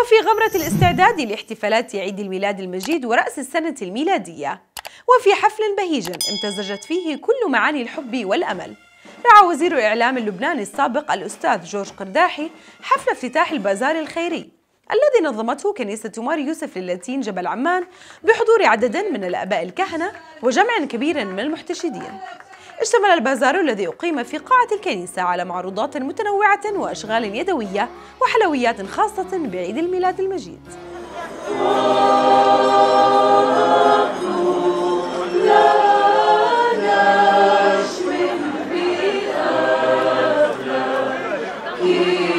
وفي غمرة الاستعداد لاحتفالات عيد الميلاد المجيد ورأس السنة الميلادية وفي حفل بهيج امتزجت فيه كل معاني الحب والأمل رعى وزير الإعلام اللبناني السابق الأستاذ جورج قرداحي حفل افتتاح البازار الخيري الذي نظمته كنيسة مار يوسف للاتين جبل عمان بحضور عدد من الآباء الكهنة وجمع كبير من المحتشدين اشتمل البازار الذي أقيم في قاعة الكنيسة على معروضات متنوعة وأشغال يدوية وحلويات خاصة بعيد الميلاد المجيد Yeah.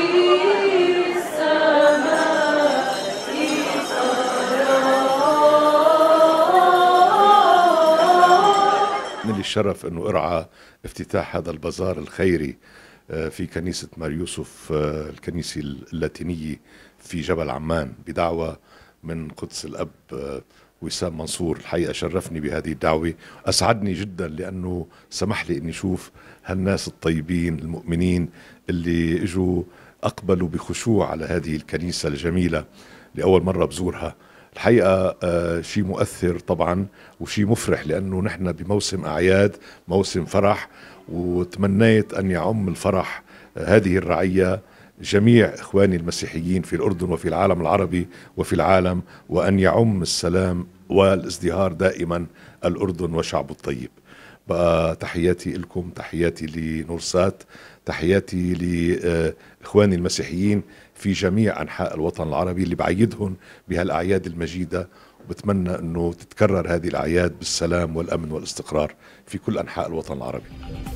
الشرف أنه أرعى افتتاح هذا البازار الخيري آه، في كنيسة مار يوسف آه، الكنيسة اللاتينية في جبل عمان بدعوة من قدس الأب آه، وسام منصور الحقيقة شرفني بهذه الدعوة أسعدني جدا لأنه سمح لي أني أشوف هالناس الطيبين المؤمنين اللي إجوا أقبلوا بخشوع على هذه الكنيسة الجميلة لأول مرة بزورها الحقيقه آه، شيء مؤثر طبعا وشيء مفرح لانه نحن بموسم اعياد موسم فرح وتمنيت ان يعم الفرح آه، هذه الرعيه جميع اخواني المسيحيين في الاردن وفي العالم العربي وفي العالم وان يعم السلام والازدهار دائما الأردن وشعبه الطيب بقى تحياتي لكم تحياتي لنورسات تحياتي لإخواني المسيحيين في جميع أنحاء الوطن العربي اللي بعيدهم بهالأعياد المجيدة وبتمنى أنه تتكرر هذه الأعياد بالسلام والأمن والاستقرار في كل أنحاء الوطن العربي